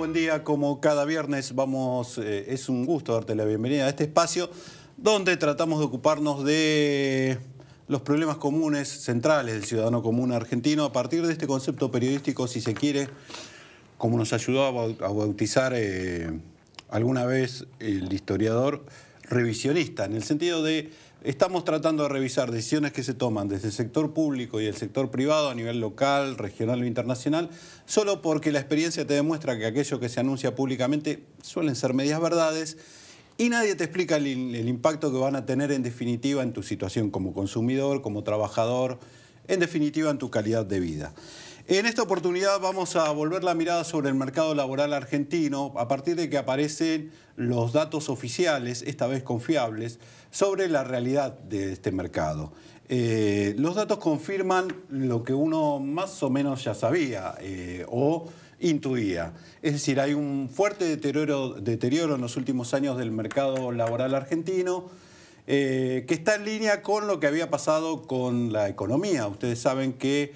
Buen día. Como cada viernes vamos, eh, es un gusto darte la bienvenida a este espacio donde tratamos de ocuparnos de los problemas comunes, centrales del ciudadano común argentino, a partir de este concepto periodístico, si se quiere, como nos ayudó a bautizar eh, alguna vez el historiador revisionista, en el sentido de Estamos tratando de revisar decisiones que se toman desde el sector público y el sector privado a nivel local, regional o internacional, solo porque la experiencia te demuestra que aquello que se anuncia públicamente suelen ser medias verdades y nadie te explica el, el impacto que van a tener en definitiva en tu situación como consumidor, como trabajador, en definitiva en tu calidad de vida. En esta oportunidad vamos a volver la mirada sobre el mercado laboral argentino a partir de que aparecen los datos oficiales, esta vez confiables, sobre la realidad de este mercado. Eh, los datos confirman lo que uno más o menos ya sabía eh, o intuía. Es decir, hay un fuerte deterioro en los últimos años del mercado laboral argentino eh, que está en línea con lo que había pasado con la economía. Ustedes saben que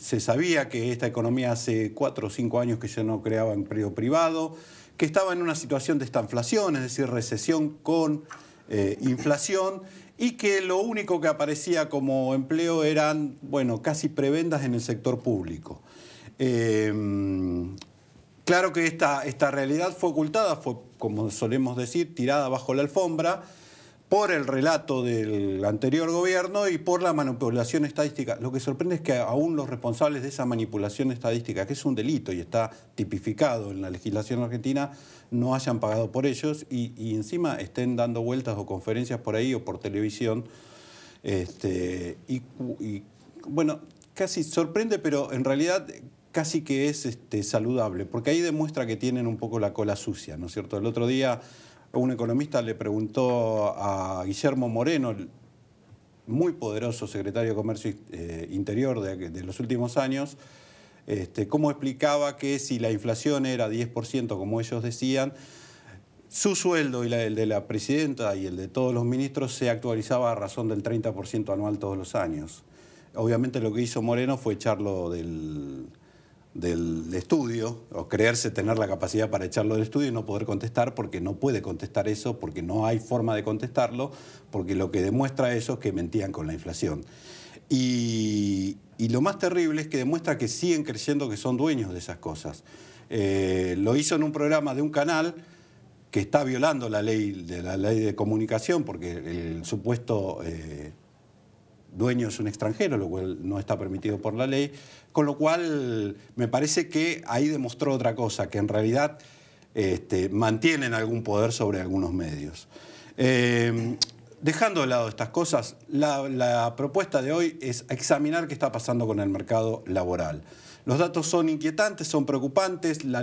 se sabía que esta economía hace cuatro o cinco años que ya no creaba empleo privado, que estaba en una situación de estanflación, es decir, recesión con eh, inflación y que lo único que aparecía como empleo eran, bueno, casi prebendas en el sector público. Em, claro que esta realidad fue ocultada, fue, como solemos decir, tirada bajo la alfombra, por el relato del anterior gobierno y por la manipulación estadística. Lo que sorprende es que aún los responsables de esa manipulación estadística, que es un delito y está tipificado en la legislación argentina, no hayan pagado por ellos y, encima estén dando vueltas o conferencias por ahí o por televisión. Este, y, bueno, casi sorprende, pero en realidad casi que es este, saludable, porque ahí demuestra que tienen un poco la cola sucia, ¿no es cierto? El otro día un economista le preguntó a Guillermo Moreno, muy poderoso secretario de Comercio eh, Interior de, los últimos años, este, cómo explicaba que si la inflación era 10%, como ellos decían, su sueldo y el de la presidenta y el de todos los ministros se actualizaba a razón del 30% anual todos los años. Obviamente lo que hizo Moreno fue echarlo del, del estudio o creerse tener la capacidad para echarlo del estudio y no poder contestar porque no puede contestar eso, porque no hay forma de contestarlo, porque lo que demuestra eso es que mentían con la inflación. Y, lo más terrible es que demuestra que siguen creciendo, que son dueños de esas cosas. Eh, lo hizo en un programa de un canal que está violando la ley de, la ley de comunicación porque el supuesto... Eh, dueño es un extranjero, lo cual no está permitido por la ley, con lo cual me parece que ahí demostró otra cosa, que en realidad este, mantienen algún poder sobre algunos medios. Eh, dejando de lado estas cosas, la propuesta de hoy es examinar qué está pasando con el mercado laboral. Los datos son inquietantes, son preocupantes, la,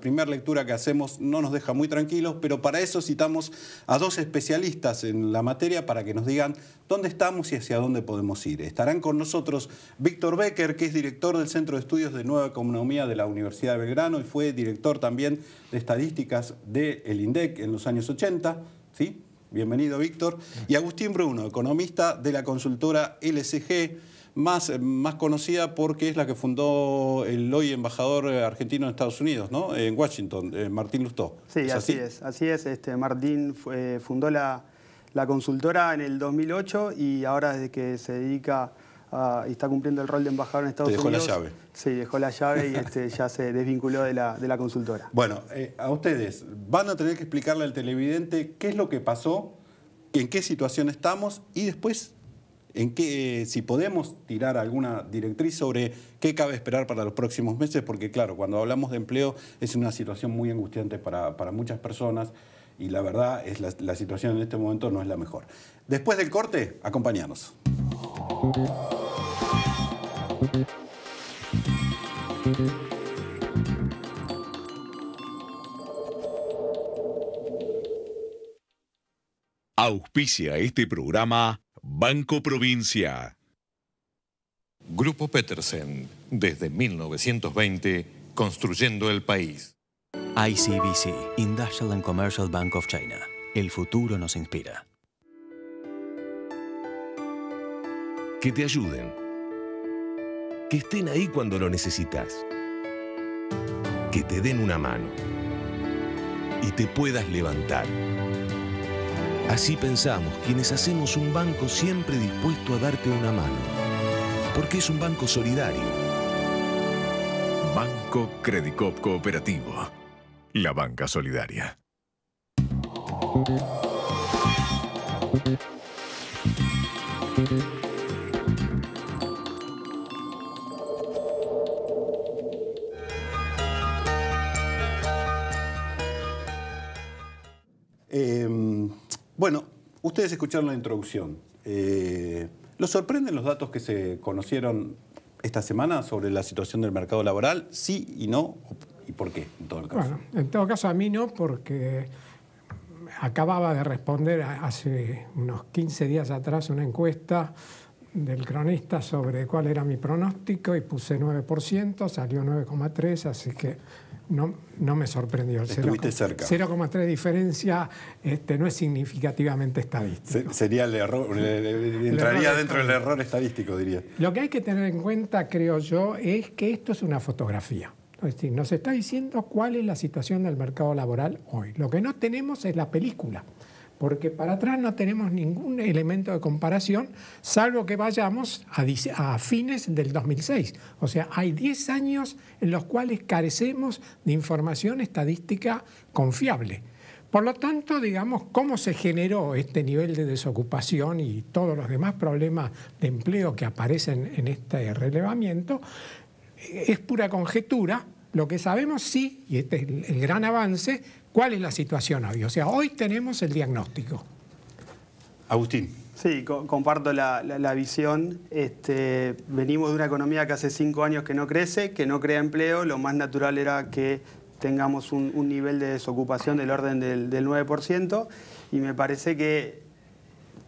primera lectura que hacemos no nos deja muy tranquilos, pero para eso citamos a dos especialistas en la materia para que nos digan dónde estamos y hacia dónde podemos ir. Estarán con nosotros Víctor Becker, que es director del Centro de Estudios de Nueva Economía de la Universidad de Belgrano y fue director también de estadísticas del INDEC en los años 80. ¿sí? Bienvenido, Víctor. Y Agustín Bruno, economista de la consultora LCG más, eh, más conocida porque es la que fundó el hoy embajador argentino en Estados Unidos, ¿no? En Washington, eh, Martín Lustó. Sí, así? es, así es. Este, Martín eh, fundó la, la consultora en el 2008 y ahora desde que se dedica y está cumpliendo el rol de embajador en Estados Te dejó Unidos. dejó la llave. Sí, dejó la llave y este, ya se desvinculó de la, de la consultora. Bueno, a ustedes van a tener que explicarle al televidente qué es lo que pasó, en qué situación estamos y después en qué, si podemos tirar alguna directriz sobre qué cabe esperar para los próximos meses, porque claro, cuando hablamos de empleo es una situación muy angustiante para, muchas personas y la verdad es la, situación en este momento no es la mejor. Después del corte, acompañanos. Auspicia este programa Banco Provincia. Grupo Petersen, desde 1920, construyendo el país. ICBC, Industrial and Commercial Bank of China. El futuro nos inspira. Que te ayuden. Que estén ahí cuando lo necesitas. Que te den una mano. Y te puedas levantar. Así pensamos quienes hacemos un banco siempre dispuesto a darte una mano, porque es un banco solidario. Banco Credicop Cooperativo, la banca solidaria. Bueno, ustedes escucharon la introducción. Eh, ¿Los sorprenden los datos que se conocieron esta semana sobre la situación del mercado laboral? ¿Sí y no? ¿Y por qué, en todo caso? Bueno, en todo caso a mí no, porque acababa de responder hace unos 15 días atrás una encuesta del cronista sobre cuál era mi pronóstico y puse 9%, salió 9,3%, así que no, no me sorprendió. El 0,3 diferencia este, no es significativamente estadístico. sería el error, entraría dentro del error estadístico, diría. Lo que hay que tener en cuenta, creo yo, es que esto es una fotografía. Es decir, nos está diciendo cuál es la situación del mercado laboral hoy. Lo que no tenemos es la película porque para atrás no tenemos ningún elemento de comparación, salvo que vayamos a, fines del 2006. O sea, hay 10 años en los cuales carecemos de información estadística confiable. Por lo tanto, digamos, cómo se generó este nivel de desocupación y todos los demás problemas de empleo que aparecen en este relevamiento es pura conjetura, lo que sabemos sí, y este es el gran avance, cuál es la situación hoy. O sea, hoy tenemos el diagnóstico. Agustín. Sí, comparto la, visión. Este, venimos de una economía que hace cinco años que no crece, que no crea empleo. Lo más natural era que tengamos un, nivel de desocupación del orden del, del 9%. Y me parece que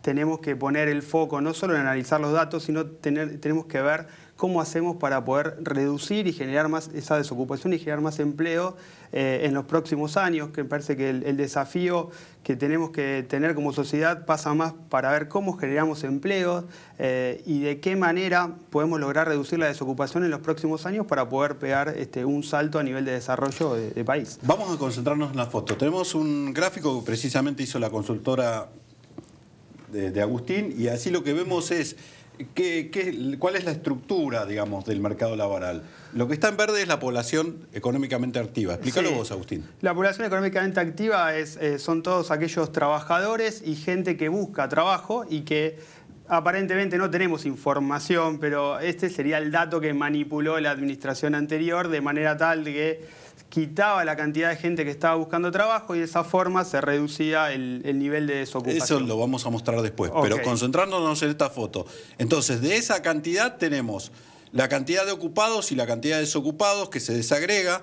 tenemos que poner el foco no solo en analizar los datos, sino tener, tenemos que ver cómo hacemos para poder reducir y generar más esa desocupación y generar más empleo eh, en los próximos años, que me parece que el, desafío que tenemos que tener como sociedad pasa más para ver cómo generamos empleo eh, y de qué manera podemos lograr reducir la desocupación en los próximos años para poder pegar este, un salto a nivel de desarrollo del país. Vamos a concentrarnos en la foto. Tenemos un gráfico que precisamente hizo la consultora de, Agustín, y así lo que vemos es cuál es la estructura, digamos, del mercado laboral? Lo que está en verde es la población económicamente activa. Explícalo vos, Agustín. La población económicamente activa es, eh, son todos aquellos trabajadores y gente que busca trabajo y que aparentemente no tenemos información, pero este sería el dato que manipuló la administración anterior de manera tal que quitaba la cantidad de gente que estaba buscando trabajo y de esa forma se reducía el, nivel de desocupación. Eso lo vamos a mostrar después, pero concentrándonos en esta foto. Entonces, de esa cantidad tenemos la cantidad de ocupados y la cantidad de desocupados que se desagrega,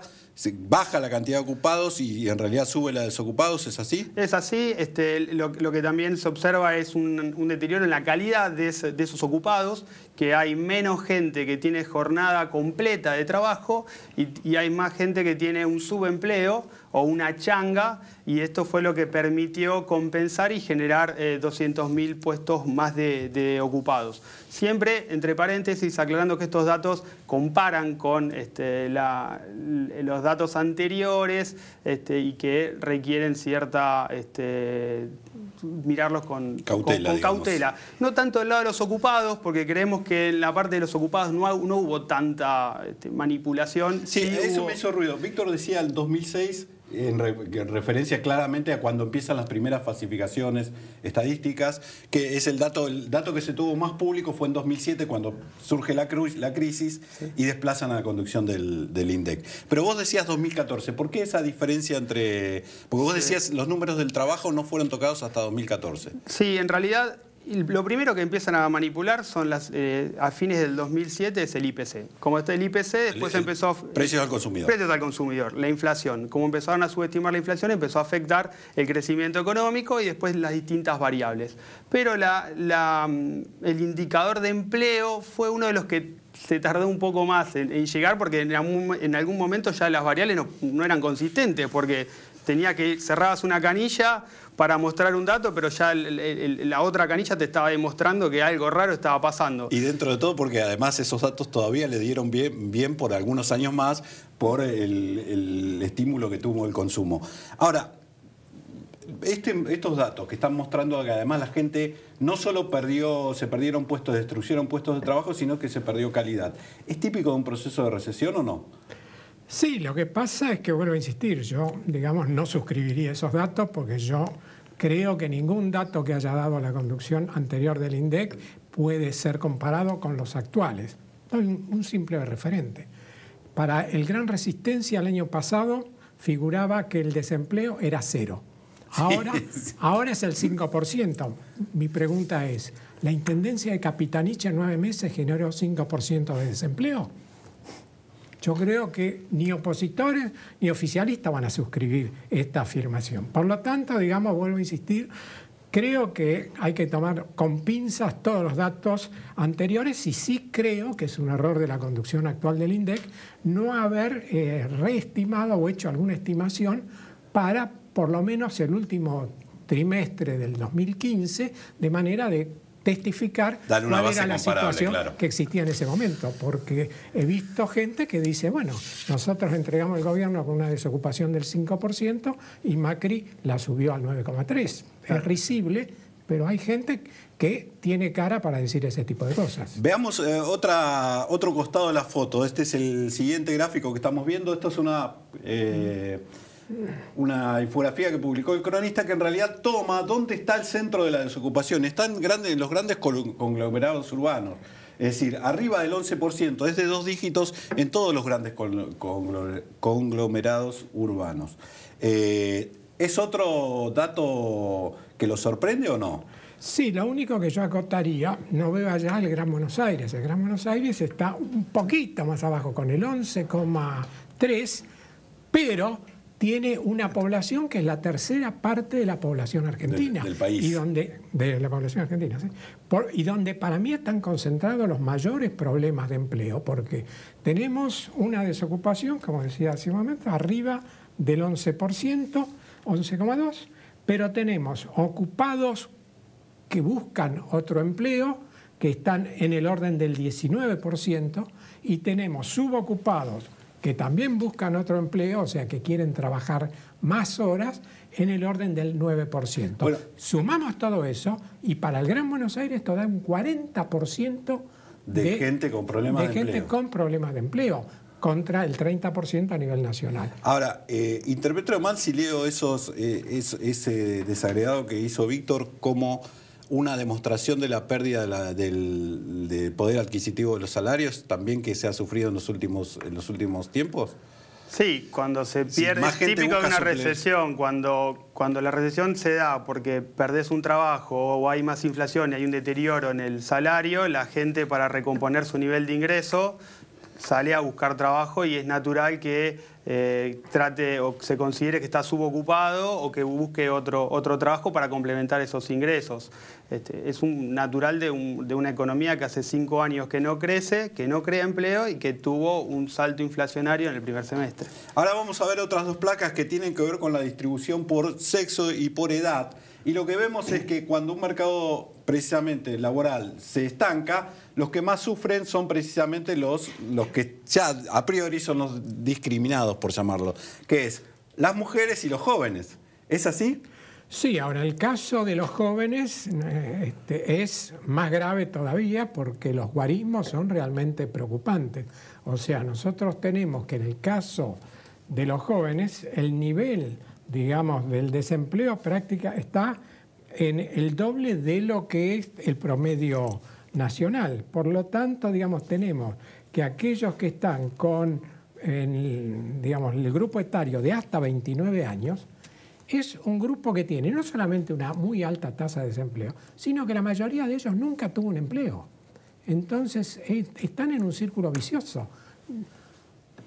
baja la cantidad de ocupados y en realidad sube la de desocupados, ¿es así? Es así, este, lo, que también se observa es un, deterioro en la calidad de, esos ocupados, que hay menos gente que tiene jornada completa de trabajo y, hay más gente que tiene un subempleo o una changa y esto fue lo que permitió compensar y generar 200.000 eh, puestos más de, ocupados. Siempre, entre paréntesis, aclarando que estos datos comparan con este, los datos datos anteriores este, y que requieren cierta, este, mirarlos con cautela, No tanto del lado de los ocupados, porque creemos que en la parte de los ocupados no, no hubo tanta este, manipulación. Sí, eso me hizo ruido. Víctor decía el 2006 en referencia claramente a cuando empiezan las primeras falsificaciones estadísticas, que es el dato, el dato que se tuvo más público fue en 2007 cuando surge la, crisis y desplazan a la conducción del, del, INDEC. Pero vos decías 2014, ¿por qué esa diferencia entre...? Porque vos decías los números del trabajo no fueron tocados hasta 2014. Sí, en realidad lo primero que empiezan a manipular son las eh, a fines del 2007 es el IPC. Como está el IPC, después empezó... Precios al consumidor. Precios al consumidor, la inflación. Como empezaron a subestimar la inflación, empezó a afectar el crecimiento económico y después las distintas variables. Pero mm, el indicador de empleo fue uno de los que se tardó un poco más en, llegar porque en algún, momento ya las variables no, no eran consistentes, porque tenía que cerrabas una canilla para mostrar un dato, pero ya la otra canilla te estaba demostrando que algo raro estaba pasando. Y dentro de todo, porque además esos datos todavía le dieron bien, por algunos años más por el, estímulo que tuvo el consumo. Ahora, este, estos datos que están mostrando que además la gente no solo perdió, se perdieron puestos, destruyeron puestos de trabajo, sino que se perdió calidad. ¿Es típico de un proceso de recesión o no? Sí, lo que pasa es que vuelvo a insistir, yo, digamos, no suscribiría esos datos porque yo creo que ningún dato que haya dado la conducción anterior del INDEC puede ser comparado con los actuales. Un simple referente. Para el Gran Resistencia el año pasado figuraba que el desempleo era cero. Ahora, ahora es el 5%. Mi pregunta es, ¿la Intendencia de Capitaniche en nueve meses generó 5% de desempleo? Yo creo que ni opositores ni oficialistas van a suscribir esta afirmación. Por lo tanto, digamos, vuelvo a insistir, Creo que hay que tomar con pinzas todos los datos anteriores y sí creo que es un error de la conducción actual del INDEC no haber eh, reestimado o hecho alguna estimación para por lo menos el último trimestre del 2015 de manera de testificar era la situación que existía en ese momento, porque he visto gente que dice, bueno, nosotros entregamos el gobierno con una desocupación del 5% y Macri la subió al 9,3%. Es risible, pero hay gente que tiene cara para decir ese tipo de cosas. Veamos eh, otro costado de la foto. Este es el siguiente gráfico que estamos viendo. Esto es una... Eh, una infografía que publicó el cronista que en realidad toma dónde está el centro de la desocupación. Están grandes, los grandes conglomerados urbanos. Es decir, arriba del 11%, es de dos dígitos en todos los grandes conglomerados urbanos. Eh, ¿Es otro dato que lo sorprende o no? Sí, lo único que yo acotaría, no veo allá el Gran Buenos Aires. El Gran Buenos Aires está un poquito más abajo, con el 11,3, pero tiene una población que es la tercera parte de la población argentina. Del, país. Y donde, de la población argentina, ¿sí? y donde para mí están concentrados los mayores problemas de empleo, porque tenemos una desocupación, como decía hace un momento, arriba del 11%, 11,2%, pero tenemos ocupados que buscan otro empleo, que están en el orden del 19%, y tenemos subocupados que también buscan otro empleo, o sea, que quieren trabajar más horas en el orden del 9%. Bueno, Sumamos todo eso y para el Gran Buenos Aires esto da un 40% de, gente con problemas de, de gente con problemas de empleo contra el 30% a nivel nacional. Ahora, eh, interpreto mal si leo esos, eh, ese desagregado que hizo Víctor como una demostración de la pérdida del, poder adquisitivo de los salarios también que se ha sufrido en los últimos, en los últimos tiempos? Sí, cuando se pierde, es típico de una recesión, cuando, cuando la recesión se da porque perdés un trabajo o hay más inflación y hay un deterioro en el salario, la gente para recomponer su nivel de ingreso sale a buscar trabajo y es natural que eh, trate o se considere que está subocupado o que busque otro, otro trabajo para complementar esos ingresos. Este, es un natural de, de, una economía que hace cinco años que no crece, que no crea empleo y que tuvo un salto inflacionario en el primer semestre. Ahora vamos a ver otras dos placas que tienen que ver con la distribución por sexo y por edad. Y lo que vemos es que cuando un mercado precisamente laboral se estanca, los que más sufren son precisamente los, los que ya a priori son los discriminados, por llamarlo, que es las mujeres y los jóvenes. ¿Es así? Sí, ahora el caso de los jóvenes eh, este, es más grave todavía porque los guarismos son realmente preocupantes. O sea, nosotros tenemos que en el caso de los jóvenes el nivel, digamos, del desempleo práctica está en el doble de lo que es el promedio nacional. Por lo tanto, digamos, tenemos que aquellos que están con digamos, el grupo etario de hasta 29 años, es un grupo que tiene no solamente una muy alta tasa de desempleo, sino que la mayoría de ellos nunca tuvo un empleo. Entonces, están en un círculo vicioso.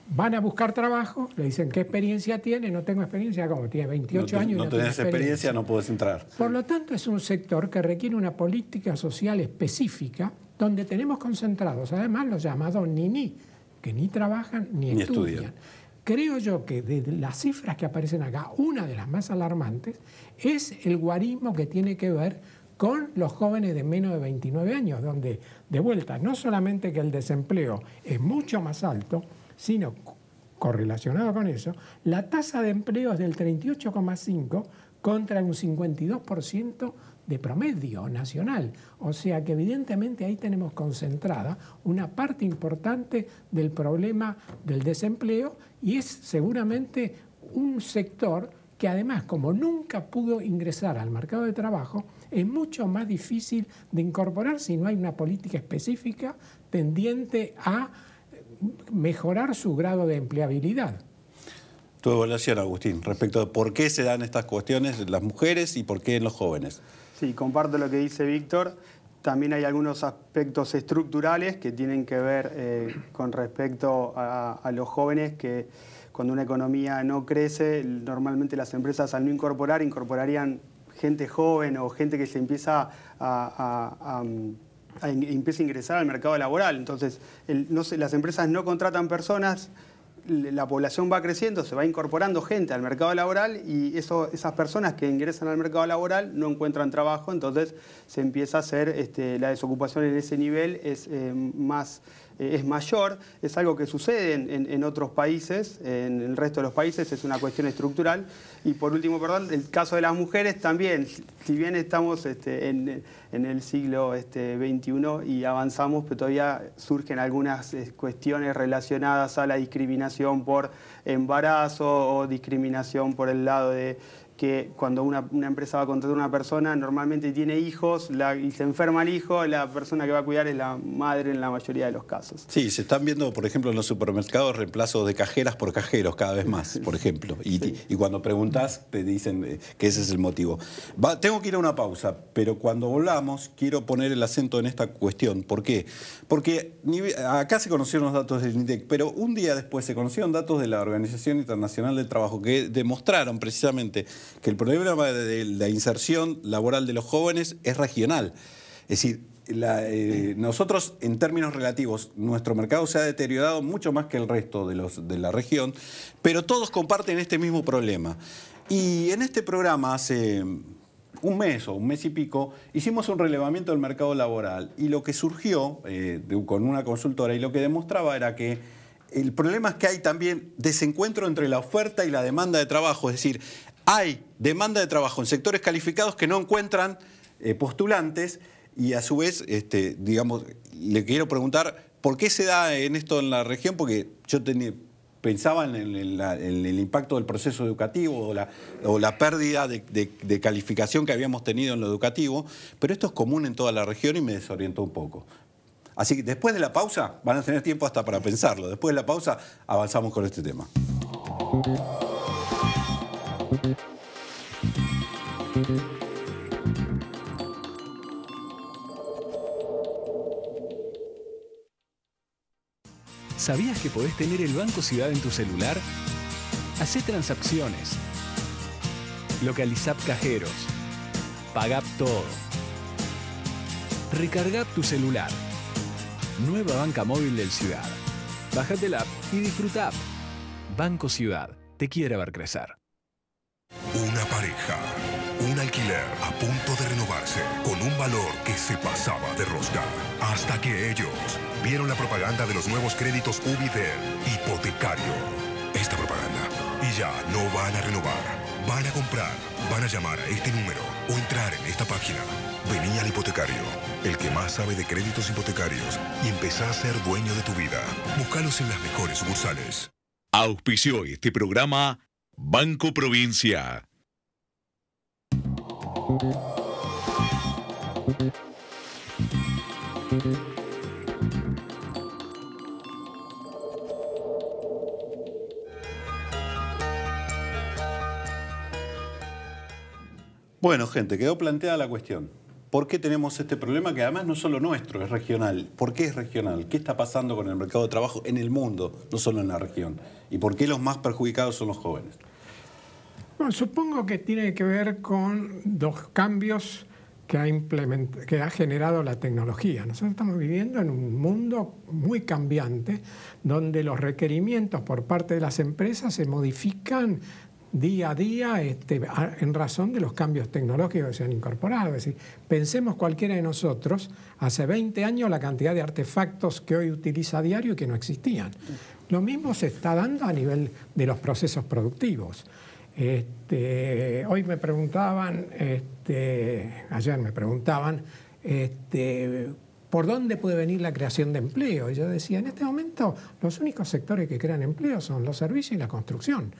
Van a buscar trabajo, le dicen qué experiencia tiene, no tengo experiencia, como tiene 28 años. No, no experiencia, no puedes entrar. Por lo tanto, es un sector que requiere una política social específica donde tenemos concentrados, además, los llamados Nini, que ni trabajan ni, estudian. Creo yo que de las cifras que aparecen acá, una de las más alarmantes es el guarismo que tiene que ver con los jóvenes de menos de 29 años, donde de vuelta no solamente que el desempleo es mucho más alto, sino correlacionado con eso, la tasa de empleo es del 38,5 contra un 52% de promedio nacional. O sea que evidentemente ahí tenemos concentrada una parte importante del problema del desempleo y es seguramente un sector que además, como nunca pudo ingresar al mercado de trabajo, es mucho más difícil de incorporar si no hay una política específica tendiente a mejorar su grado de empleabilidad. Tu evaluación, Agustín, respecto a por qué se dan estas cuestiones en las mujeres y por qué en los jóvenes. Sí, comparto lo que dice Víctor. También hay algunos aspectos estructurales que tienen que ver eh, con respecto a, los jóvenes que cuando una economía no crece, normalmente las empresas al no incorporar, incorporarían gente joven o gente que se empieza a empieza a ingresar al mercado laboral. Entonces, las empresas no contratan personas, la población va creciendo, se va incorporando gente al mercado laboral y esas personas que ingresan al mercado laboral no encuentran trabajo, entonces se empieza a hacer, este, la desocupación en ese nivel es eh, más eh, es mayor, es algo que sucede en, otros países, en el resto de los países es una cuestión estructural. Y por último, perdón, el caso de las mujeres también, si bien estamos este, en, el siglo este, XXI y avanzamos, pero todavía surgen algunas eh, cuestiones relacionadas a la discriminación por embarazo o discriminación por el lado de que cuando una, empresa va a contratar a una persona, normalmente tiene hijos y se enferma el hijo, la persona que va a cuidar es la madre en la mayoría de los casos. Sí, se están viendo, por ejemplo, en los supermercados reemplazos de cajeras por cajeros cada vez más, por ejemplo. Y, y cuando preguntas te dicen eh, que ese es el motivo. tengo que ir a una pausa, pero cuando volvamos quiero poner el acento en esta cuestión. ¿Por qué? Porque acá se conocieron los datos del INDEC, pero un día después se conocieron datos de la Organización Internacional del Trabajo que demostraron precisamente que el problema de la inserción laboral de los jóvenes es regional. Es decir, eh, nosotros en términos relativos, nuestro mercado se ha deteriorado mucho más que el resto de, los, de la región, pero todos comparten este mismo problema. Y en este programa hace un mes o un mes y pico, hicimos un relevamiento del mercado laboral y lo que surgió eh, con una consultora y lo que demostraba era que el problema es que hay también desencuentro entre la oferta y la demanda de trabajo, es decir, hay demanda de trabajo en sectores calificados que no encuentran eh, postulantes y a su vez, este, digamos, le quiero preguntar por qué se da en esto en la región, porque yo tenía, pensaba en el, impacto del proceso educativo o la, pérdida de, de, calificación que habíamos tenido en lo educativo, pero esto es común en toda la región y me desorientó un poco. Así que después de la pausa, van a tener tiempo hasta para pensarlo, después de la pausa avanzamos con este tema. ¿Sabías que podés tener el Banco Ciudad en tu celular? Hacé transacciones. Localizá cajeros. Pagá todo. Recarga tu celular. Nueva banca móvil del Ciudad. Bájate la app y disfruta. Banco Ciudad. Te quiere ver crecer. Una pareja. Un alquiler a punto de renovarse con un valor que se pasaba de rosca. Hasta que ellos vieron la propaganda de los nuevos créditos UBIDEL hipotecario. Esta propaganda. Y ya no van a renovar. Van a comprar. Van a llamar a este número o entrar en esta página. Vení al hipotecario, el que más sabe de créditos hipotecarios y empezá a ser dueño de tu vida. Búscalos en las mejores Auspicio Auspicio este programa Banco Provincia. Bueno, gente, quedó planteada la cuestión. ¿Por qué tenemos este problema que además no es solo nuestro, es regional? ¿Por qué es regional? ¿Qué está pasando con el mercado de trabajo en el mundo, no solo en la región? ¿Y por qué los más perjudicados son los jóvenes? Bueno, supongo que tiene que ver con dos cambios que ha, que ha generado la tecnología. Nosotros estamos viviendo en un mundo muy cambiante, donde los requerimientos por parte de las empresas se modifican día a día este, en razón de los cambios tecnológicos que se han incorporado. Es decir, pensemos cualquiera de nosotros, hace 20 años la cantidad de artefactos que hoy utiliza a diario y que no existían. Lo mismo se está dando a nivel de los procesos productivos. Este, hoy me preguntaban, este, ayer me preguntaban, este, ¿por dónde puede venir la creación de empleo? Y yo decía, en este momento los únicos sectores que crean empleo son los servicios y la construcción.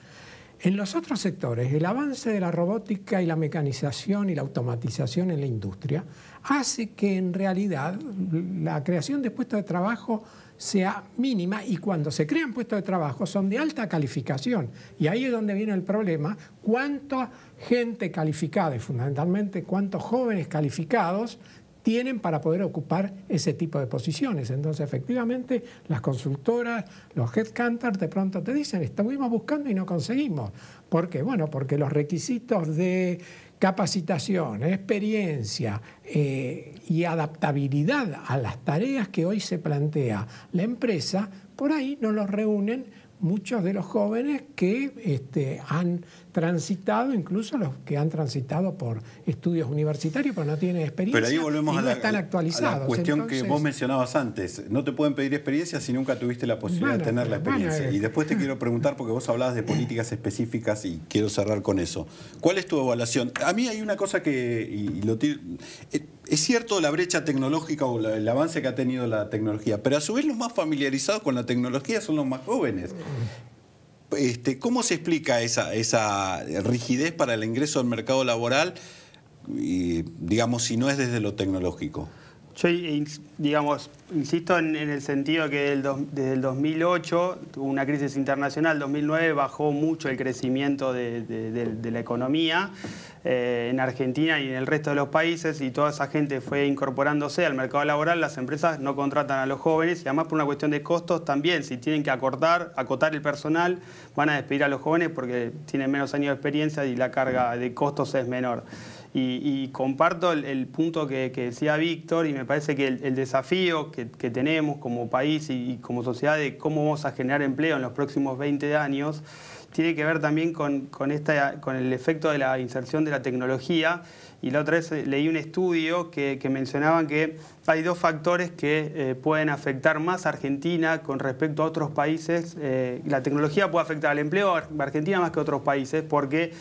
En los otros sectores, el avance de la robótica y la mecanización y la automatización en la industria hace que en realidad la creación de puestos de trabajo sea mínima y cuando se crean puestos de trabajo son de alta calificación. Y ahí es donde viene el problema, cuánta gente calificada y fundamentalmente cuántos jóvenes calificados tienen para poder ocupar ese tipo de posiciones. Entonces, efectivamente, las consultoras, los headhunters de pronto te dicen, estuvimos buscando y no conseguimos. ¿Por qué? Bueno, porque los requisitos de capacitación, experiencia eh, y adaptabilidad a las tareas que hoy se plantea la empresa, por ahí no los reúnen muchos de los jóvenes que este, han transitado, incluso los que han transitado por estudios universitarios, pero no tienen experiencia. Pero volvemos a, la, están actualizados. la cuestión que vos mencionabas antes. No te pueden pedir experiencia si nunca tuviste la posibilidad de tener la experiencia. Eh, y después te ah. quiero preguntar, porque vos hablabas de políticas específicas y quiero cerrar con eso. ¿Cuál es tu evaluación? A mí hay una cosa que, eh, es cierto la brecha tecnológica o el avance que ha tenido la tecnología, pero a su vez los más familiarizados con la tecnología son los más jóvenes. Este, ¿Cómo se explica esa, esa rigidez para el ingreso al mercado laboral, y, digamos, si no es desde lo tecnológico? Yo, digamos, insisto en, el sentido que desde el 2008 tuvo una crisis internacional, 2009 bajó mucho el crecimiento de, la economía eh, en Argentina y en el resto de los países y toda esa gente fue incorporándose al mercado laboral, las empresas no contratan a los jóvenes y además por una cuestión de costos también, si tienen que acortar, acotar el personal, van a despedir a los jóvenes porque tienen menos años de experiencia y la carga de costos es menor. Y, comparto el, punto que, decía Víctor y me parece que el, desafío que, tenemos como país y, como sociedad de cómo vamos a generar empleo en los próximos 20 años tiene que ver también con, esta, con el efecto de la inserción de la tecnología. Y la otra vez eh, leí un estudio que, que mencionaban que hay dos factores que eh, pueden afectar más a Argentina con respecto a otros países. Eh, la tecnología puede afectar al empleo a Argentina más que otros países porque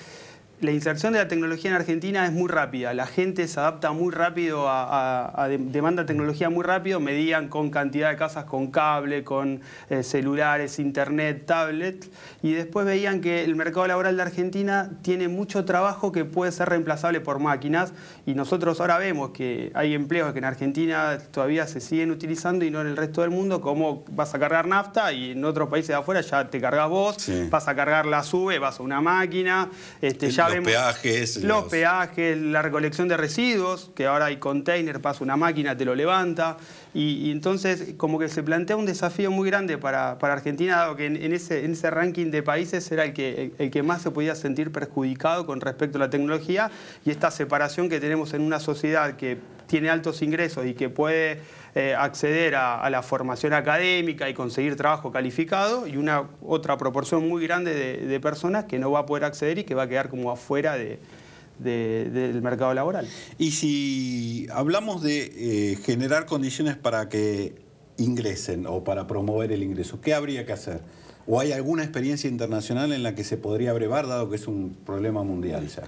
la inserción de la tecnología en Argentina es muy rápida. La gente se adapta muy rápido a, a, de demanda tecnología muy rápido, medían con cantidad de casas con cable, con eh, celulares, internet, tablet, y después veían que el mercado laboral de Argentina tiene mucho trabajo que puede ser reemplazable por máquinas, y nosotros ahora vemos que hay empleos que en Argentina todavía se siguen utilizando y no en el resto del mundo, como vas a cargar nafta y en otros países de afuera ya te cargas vos, vas a cargar la sube, vas a una máquina, este, ya los peajes. Los, peajes, la recolección de residuos, que ahora hay container, pasa una máquina, te lo levanta. Y, entonces, como que se plantea un desafío muy grande para, Argentina, dado que en, ese, ese, ranking de países era el que, el que más se podía sentir perjudicado con respecto a la tecnología y esta separación que tenemos en una sociedad que tiene altos ingresos y que puede eh, acceder a, la formación académica y conseguir trabajo calificado y una otra proporción muy grande de, personas que no va a poder acceder y que va a quedar como afuera del mercado laboral. Y si hablamos de eh, generar condiciones para que ingresen o para promover el ingreso, ¿qué habría que hacer? ¿O hay alguna experiencia internacional en la que se podría abrevar, dado que es un problema mundial ya?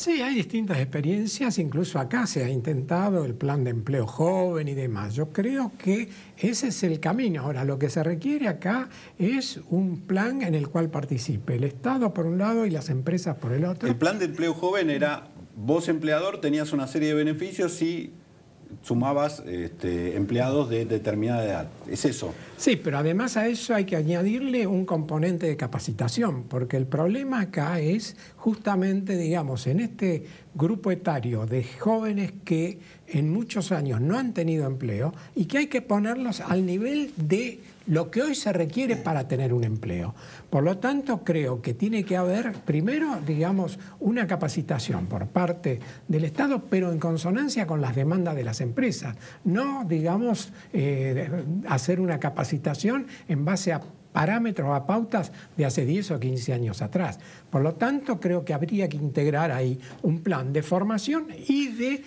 Sí, hay distintas experiencias, incluso acá se ha intentado el plan de empleo joven y demás. Yo creo que ese es el camino. Ahora, lo que se requiere acá es un plan en el cual participe el Estado por un lado y las empresas por el otro. El plan de empleo joven era, vos empleador tenías una serie de beneficios y sumabas este, empleados de determinada edad. ¿Es eso? Sí, pero además a eso hay que añadirle un componente de capacitación, porque el problema acá es justamente, digamos, en este grupo etario de jóvenes que en muchos años no han tenido empleo y que hay que ponerlos al nivel de lo que hoy se requiere para tener un empleo. Por lo tanto, creo que tiene que haber, primero, digamos, una capacitación por parte del Estado, pero en consonancia con las demandas de las empresas. No, digamos, eh, hacer una capacitación en base a parámetros, a pautas de hace 10 o 15 años atrás. Por lo tanto, creo que habría que integrar ahí un plan de formación y de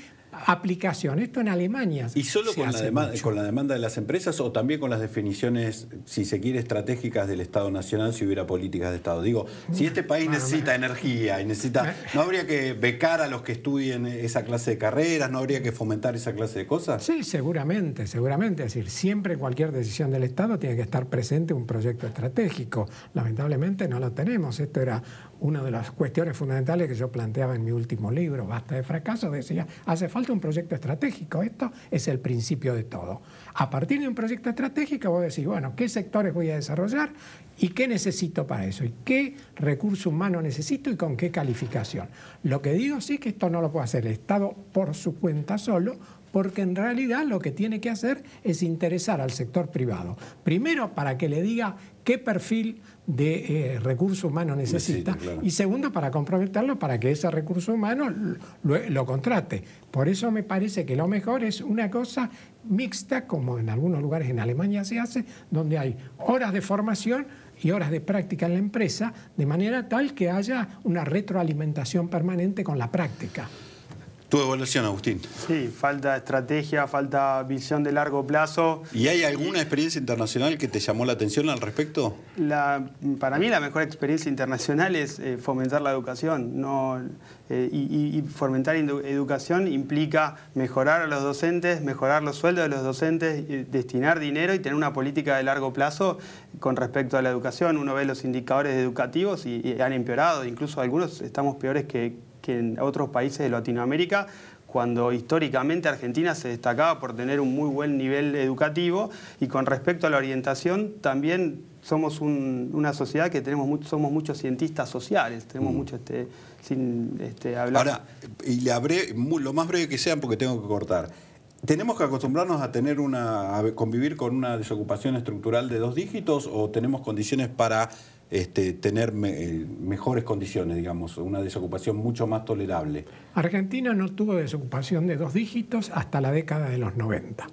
aplicación. Esto en Alemania. ¿Y solo con la, demanda, con la, demanda, de las empresas o también con las definiciones, si se quiere, estratégicas del Estado Nacional, si hubiera políticas de Estado? Digo, si este país necesita energía y necesita. ¿No habría que becar a los que estudien esa clase de carreras? ¿No habría que fomentar esa clase de cosas? Sí, seguramente, seguramente. Es decir, siempre cualquier decisión del Estado tiene que estar presente un proyecto estratégico. Lamentablemente no lo tenemos. Esto era una de las cuestiones fundamentales que yo planteaba en mi último libro, Basta de fracaso, decía, hace falta un proyecto estratégico, esto es el principio de todo. A partir de un proyecto estratégico vos decís, bueno, ¿qué sectores voy a desarrollar y qué necesito para eso? ¿Y qué recurso humano necesito y con qué calificación? Lo que digo sí es que esto no lo puede hacer el Estado por su cuenta solo, porque en realidad lo que tiene que hacer es interesar al sector privado. Primero, para que le diga qué perfil de eh, recurso humano necesita, y segundo, para comprometerlo para que ese recurso humano lo, contrate. Por eso me parece que lo mejor es una cosa mixta, como en algunos lugares en Alemania se hace, donde hay horas de formación y horas de práctica en la empresa, de manera tal que haya una retroalimentación permanente con la práctica. Tu evaluación, Agustín. Sí, falta estrategia, falta visión de largo plazo. ¿Y hay alguna experiencia internacional que te llamó la atención al respecto? La, para mí la mejor experiencia internacional es eh, fomentar la educación. No, eh, y, y, fomentar educación implica mejorar a los docentes, mejorar los sueldos de los docentes, eh, destinar dinero y tener una política de largo plazo con respecto a la educación. Uno ve los indicadores educativos y han empeorado. Incluso algunos estamos peores que que en otros países de Latinoamérica, cuando históricamente Argentina se destacaba por tener un muy buen nivel educativo y con respecto a la orientación también somos una sociedad que tenemos mucho, somos muchos cientistas sociales, tenemos mm. mucho este, sin este, hablar. Ahora, y lo más breve que sea, porque tengo que cortar. ¿Tenemos que acostumbrarnos a tener una a convivir con una desocupación estructural de dos dígitos o tenemos condiciones para este, tener eh, mejores condiciones, digamos, una desocupación mucho más tolerable. Argentina no tuvo desocupación de dos dígitos hasta la década de los 90.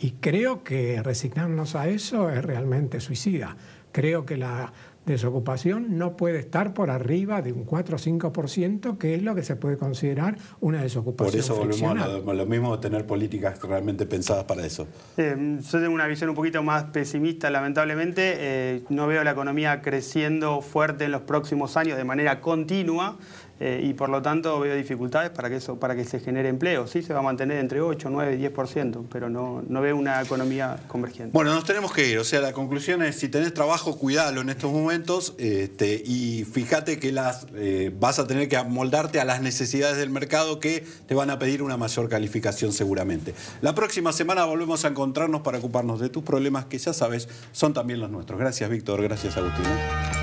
Y creo que resignarnos a eso es realmente suicida. Creo que la desocupación no puede estar por arriba de un 4 o 5%, que es lo que se puede considerar una desocupación. Por eso volvemos a lo, mismo, tener políticas realmente pensadas para eso. Eh, yo tengo una visión un poquito más pesimista, lamentablemente. Eh, no veo la economía creciendo fuerte en los próximos años de manera continua. Eh, y por lo tanto veo dificultades para que, para que se genere empleo. Sí se va a mantener entre 8, 9, 10%, pero no, veo una economía convergente. Bueno, nos tenemos que ir. O sea, la conclusión es, si tenés trabajo, cuidalo en estos momentos este, y fíjate que eh, vas a tener que amoldarte a las necesidades del mercado que te van a pedir una mayor calificación seguramente. La próxima semana volvemos a encontrarnos para ocuparnos de tus problemas que ya sabes son también los nuestros. Gracias, Víctor. Gracias, Agustín.